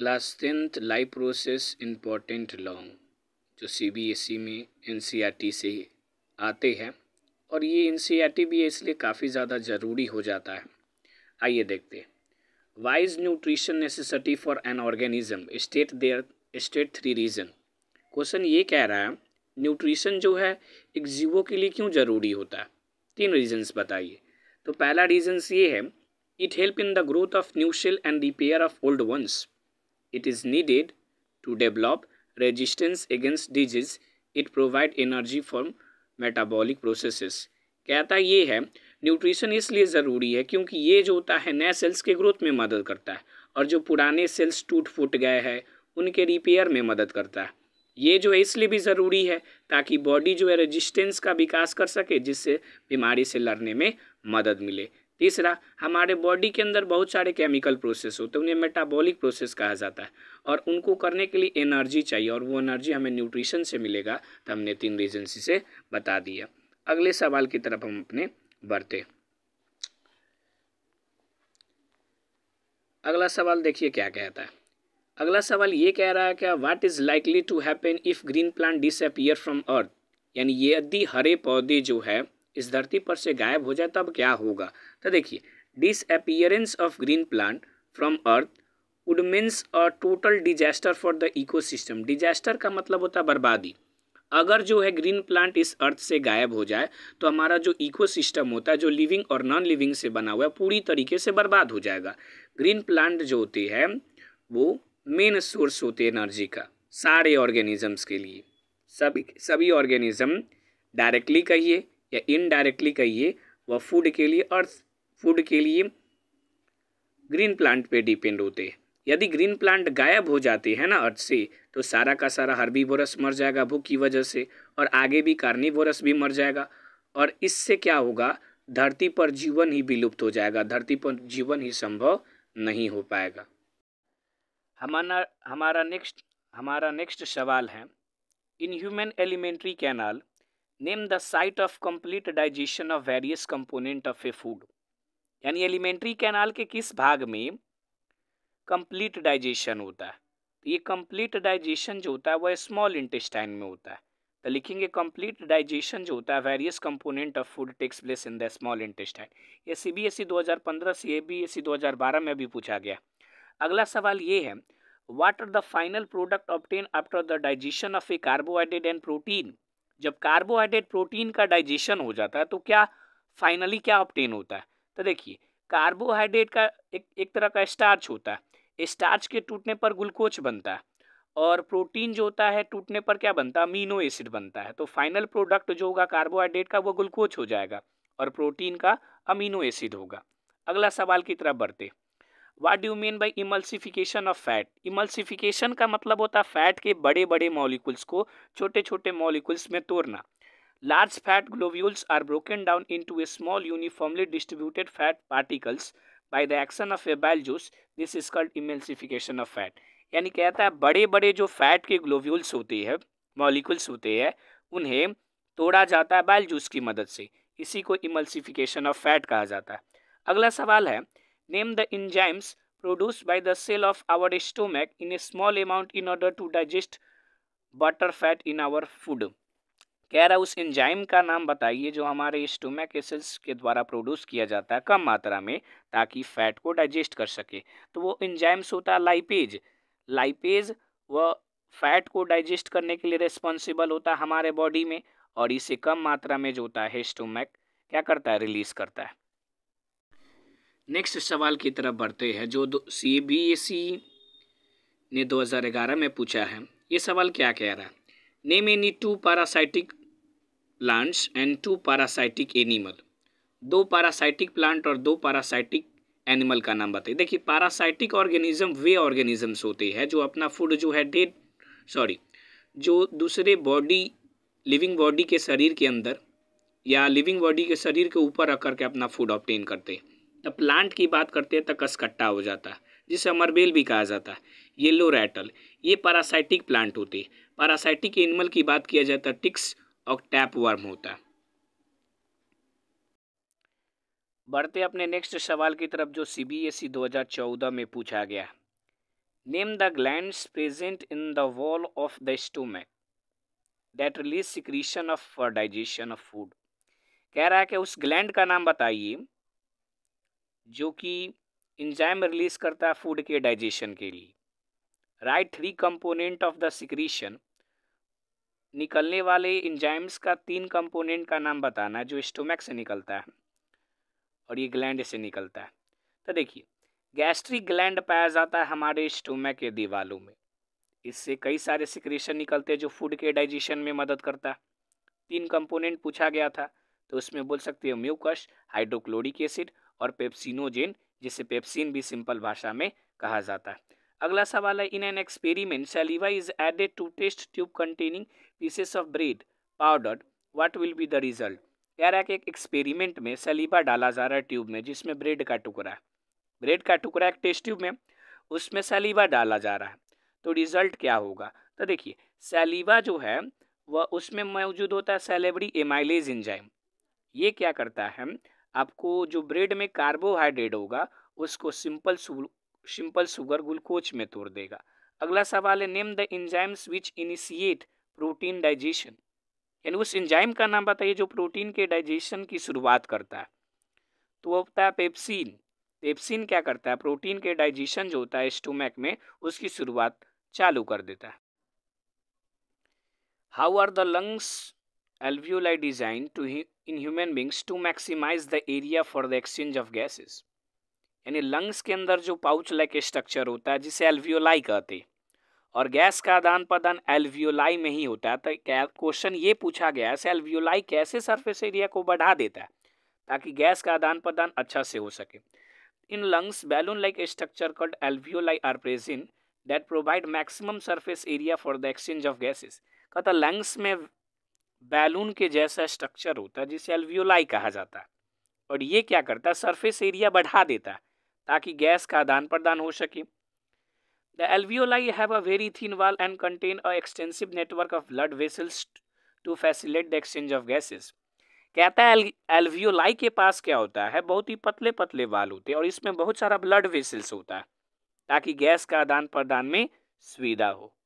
Class tenth life process important long जो CBSE e में NCERT e से आते हैं और ये एनसीईआरटी e भी इसलिए काफ़ी ज़्यादा ज़रूरी हो जाता है आइए देखते हैं why is nutrition necessity for an organism state their state three reason question ये कह रहा है न्यूट्रिशन जो है एक जीवो के लिए क्यों ज़रूरी होता है तीन रीजन्स बताइए तो पहला रीजन्स ये है it help in the growth of new and repair of old ones It is needed to develop resistance against disease. It provide energy for metabolic processes. कहता ये है न्यूट्रिशन इसलिए ज़रूरी है क्योंकि ये जो होता है नए सेल्स के ग्रोथ में मदद करता है और जो पुराने सेल्स टूट फूट गए हैं उनके रिपेयर में मदद करता है ये जो है इसलिए भी ज़रूरी है ताकि बॉडी जो है रेजिस्टेंस का विकास कर सके जिससे बीमारी से लड़ने में मदद मिले तीसरा हमारे बॉडी के अंदर बहुत सारे केमिकल प्रोसेस होते हैं उन्हें मेटाबॉलिक प्रोसेस कहा जाता है और उनको करने के लिए एनर्जी चाहिए और वो एनर्जी हमें न्यूट्रिशन से मिलेगा तो हमने तीन रीजन से बता दिया अगले सवाल की तरफ हम अपने बढ़ते अगला सवाल देखिए क्या कहता है अगला सवाल ये कह रहा है क्या what is likely to happen if green plant disappear from earth यानी यदि हरे पौधे जो है इस धरती पर से गायब हो जाए तब क्या होगा तो देखिए disappearance of green plant from earth would means a total disaster for the ecosystem disaster का मतलब होता है बर्बादी अगर जो है ग्रीन प्लांट इस अर्थ से गायब हो जाए तो हमारा जो इकोसिस्टम होता है जो लिविंग और नॉन लिविंग से बना हुआ है पूरी तरीके से बर्बाद हो जाएगा ग्रीन प्लांट जो होती है वो मेन सोर्स होते हैं एनर्जी का सारे ऑर्गेनिजम्स के लिए सभी सभी ऑर्गेनिज्म डायरेक्टली कहिए या इनडायरेक्टली कहिए वह फूड के लिए अर्थ फूड के लिए ग्रीन प्लांट पे डिपेंड होते हैं यदि ग्रीन प्लांट गायब हो जाते हैं ना अर्थ से तो सारा का सारा बोरस मर जाएगा भूख की वजह से और आगे भी बोरस भी मर जाएगा और इससे क्या होगा धरती पर जीवन ही विलुप्त हो जाएगा धरती पर जीवन ही संभव नहीं हो पाएगा हमारा हमारा नेक्स्ट हमारा नेक्स्ट सवाल है in human alimentary canal name the site of complete digestion of various component of a food यानी एलिमेंट्री कैनाल के किस भाग में कंप्लीट डाइजेशन होता है तो ये कंप्लीट डाइजेशन जो होता है वह स्मॉल इंटेस्टाइन में होता है तो लिखेंगे कंप्लीट डाइजेशन जो होता है various component of food takes place in the small intestine ये सी बी एस सी दो हज़ार पंद्रह से ए बी एस सी दो हज़ार बारह में भी पूछा गया अगला सवाल ये है what are the final product obtained after the digestion of a carbohydrate and protein जब कार्बोहाइड्रेट प्रोटीन का डाइजेशन हो जाता है तो क्या फाइनली क्या ऑप्टेन होता है तो देखिए कार्बोहाइड्रेट का एक एक तरह का स्टार्च होता है स्टार्च के टूटने पर ग्लूकोज बनता है और प्रोटीन जो होता है टूटने पर क्या बनता है अमीनो एसिड बनता है तो फाइनल प्रोडक्ट जो होगा कार्बोहाइड्रेट का वो ग्लूकोज हो जाएगा और प्रोटीन का अमीनो एसिड होगा अगला सवाल की तरफ बढ़ते what do mean by emulsification of fat emulsification का मतलब होता है फैट के बड़े बड़े मॉलिकुल्स को छोटे छोटे मॉलिकुल्स में तोड़ना large fat globules are broken down into a small uniformly distributed fat particles by the action of a bile juice this is called emulsification of fat यानी कहता है बड़े बड़े जो फैट के ग्लोव्यूल्स होते हैं मॉलिकुल्स होते हैं उन्हें तोड़ा जाता है बाइल जूस की मदद से इसी को इमल्सिफिकेशन ऑफ फैट कहा जाता है अगला सवाल है Name the enzymes produced by the cell of our stomach in a small amount in order to digest butter fat in our food कह रहा उस एंजाइम का नाम बताइए जो हमारे स्टोमैक एसेल्स के द्वारा प्रोड्यूस किया जाता है कम मात्रा में ताकि फैट को डाइजेस्ट कर सके तो वो एंजाइम्स होता है लाइपेज लाइपेज वह फैट को डाइजेस्ट करने के लिए रिस्पॉन्सिबल होता है हमारे बॉडी में और इसे कम मात्रा में जो होता है स्टोमैक क्या करता है रिलीज करता है नेक्स्ट सवाल की तरफ बढ़ते हैं जो सी बी एस ई ने 2011 में पूछा है ये सवाल क्या कह रहा है name any two parasitic plants and two parasitic animal दो पैरासाइटिक प्लांट और दो पैरासाइटिक एनिमल का नाम बताइए देखिए पैरासाइटिक ऑर्गेनिज्म वे ऑर्गेनिजम्स होते हैं जो अपना फूड जो है डेड सॉरी जो दूसरे बॉडी लिविंग बॉडी के शरीर के अंदर या लिविंग बॉडी के शरीर के ऊपर रख करके अपना फूड ऑप्टेन करते हैं तो प्लांट की बात करते हैं तो कसकट्टा हो जाता है जिसे अमरबेल भी कहा जाता है येलो रैटल ये पैरासाइटिक प्लांट होते हैं पैरासाइटिक एनिमल की बात किया जाए तो टिक्स और टैप वर्म होता है बढ़ते अपने नेक्स्ट सवाल की तरफ जो सी बी एस ई दो हज़ार चौदह में पूछा गया name the gland present in the wall of the stomach that release secretion of for digestion of food कह रहा है कि उस ग्लैंड का नाम बताइए जो कि इंजाइम रिलीज करता है फूड के डाइजेशन के लिए write three component of the secretion निकलने वाले इंजाइम्स का तीन कंपोनेंट का नाम बताना है जो स्टोमैक से निकलता है और ये ग्लैंड से निकलता है तो देखिए गैस्ट्रिक ग्लैंड पाया जाता है हमारे स्टोमैक के दीवालों में इससे कई सारे सिक्रेशन निकलते हैं जो फूड के डाइजेशन में मदद करता है तीन कंपोनेंट पूछा गया था तो उसमें बोल सकते हो म्यूकस हाइड्रोक्लोरिक एसिड और पेप्सिनोजेन जिसे पेप्सिन भी सिंपल भाषा में कहा जाता है अगला सवाल है in an experiment saliva is added to test tube containing pieces of bread powder what will be the result यार एक एक्सपेरिमेंट में सेलिवा डाला जा रहा है ट्यूब में जिसमें ब्रेड का टुकड़ा है ब्रेड का टुकड़ा एक टेस्ट ट्यूब में उसमें सेलिवा डाला जा रहा है तो रिजल्ट क्या होगा तो देखिए सेलिवा जो है वह उसमें मौजूद होता है सेलेबरी एमाइलेज इंजाइम ये क्या करता है आपको जो ब्रेड में कार्बोहाइड्रेट होगा उसको सिंपल सिंपल शुगर ग्लूकोज में तोड़ देगा अगला सवाल है name the enzymes which initiate protein digestion यानी उस इंजाइम का नाम बताइए जो प्रोटीन के डाइजेशन की शुरुआत करता है तो वो होता है पेप्सिन पेप्सिन क्या करता है प्रोटीन के डाइजेशन जो होता है स्टोमैक में उसकी शुरुआत चालू कर देता है how are the lungs alveoli designed to in human beings to maximize the area for the exchange of gases यानी लंग्स के अंदर जो पाउच लाइक स्ट्रक्चर होता है जिसे एल्वियोलाई कहते हैं और गैस का आदान प्रदान एल्वियोलाई में ही होता है तो क्या क्वेश्चन ये पूछा गया है एल्वियोलाई कैसे सरफेस एरिया को बढ़ा देता है ताकि गैस का आदान प्रदान अच्छा से हो सके in lungs balloon like structure called alveoli are present that provide maximum surface area for the exchange of gases कहता लंग्स में बैलून के जैसा स्ट्रक्चर होता है जिसे एल्वियोलाई कहा जाता है और ये क्या करता है सरफेस एरिया बढ़ा देता है ताकि गैस का आदान प्रदान हो सके the alveoli have a very thin wall and contain a extensive network of blood vessels to facilitate the exchange of gases कहता है एल्वियोलाई के पास क्या होता है बहुत ही पतले पतले वाल होते हैं और इसमें बहुत सारा ब्लड वेसल्स होता है ताकि गैस का आदान प्रदान में सुविधा हो